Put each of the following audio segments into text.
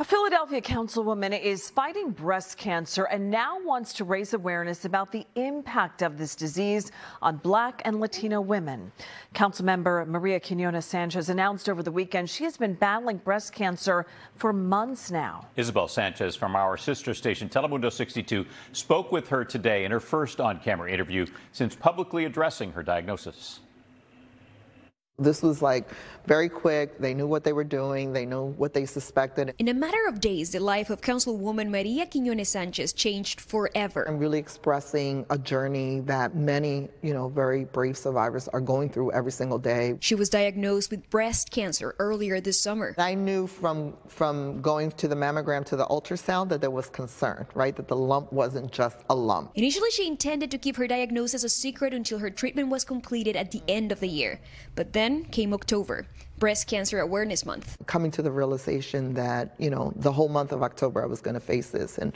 A Philadelphia councilwoman is fighting breast cancer and now wants to raise awareness about the impact of this disease on Black and Latino women. Councilmember Maria Quinona Sanchez announced over the weekend she has been battling breast cancer for months now. Isabel Sanchez from our sister station Telemundo 62 spoke with her today in her first on-camera interview since publicly addressing her diagnosis. This was like very quick. They knew what they were doing. They knew what they suspected. In a matter of days, the life of Councilwoman Maria Quiñones Sanchez changed forever. I'm really expressing a journey that many, you know, very brave survivors are going through every single day. She was diagnosed with breast cancer earlier this summer. I knew from from going to the mammogram to the ultrasound that there was concern, right? That the lump wasn't just a lump. Initially, she intended to keep her diagnosis a secret until her treatment was completed at the end of the year. But then then came October, Breast Cancer Awareness Month. Coming to the realization that, you know, the whole month of October I was going to face this. And,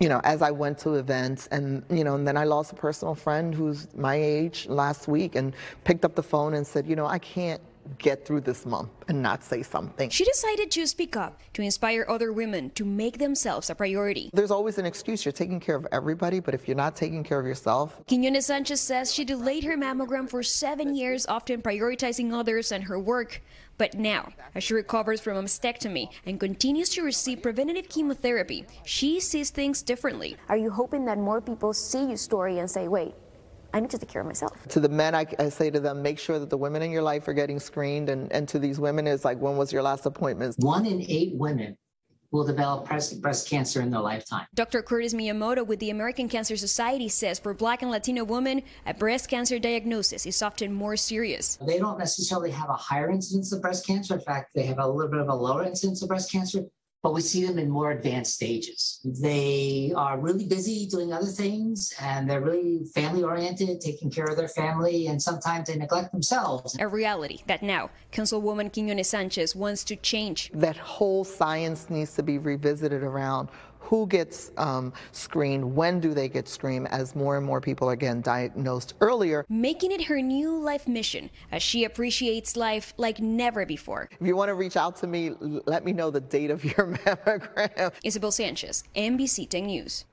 you know, as I went to events and, you know, and then I lost a personal friend who's my age last week and picked up the phone and said, you know, I can't get through this month and not say something. She decided to speak up to inspire other women to make themselves a priority. There's always an excuse. You're taking care of everybody, but if you're not taking care of yourself. Quinones Sanchez says she delayed her mammogram for seven years, often prioritizing others and her work. But now, as she recovers from a mastectomy and continues to receive preventative chemotherapy, she sees things differently. Are you hoping that more people see your story and say, wait, I need to take care of myself. To the men, I, I, say to them, make sure that the women in your life are getting screened. And, and to these women, it's like, when was your last appointment? One in eight women will develop breast, breast cancer in their lifetime. Dr. Curtis Miyamoto with the American Cancer Society says for Black and Latino women, a breast cancer diagnosis is often more serious. They don't necessarily have a higher incidence of breast cancer. In fact, they have a little bit of a lower incidence of breast cancer, but we see them in more advanced stages. They are really busy doing other things and they're really family oriented, taking care of their family, and sometimes they neglect themselves. A reality that now Councilwoman Quiñones Sanchez wants to change. That whole science needs to be revisited around who gets um, screened, when do they get screened, as more and more people are getting diagnosed earlier. Making it her new life mission as she appreciates life like never before. If you want to reach out to me, let me know the date of your mammogram. Isabel Sanchez, NBC 10 News.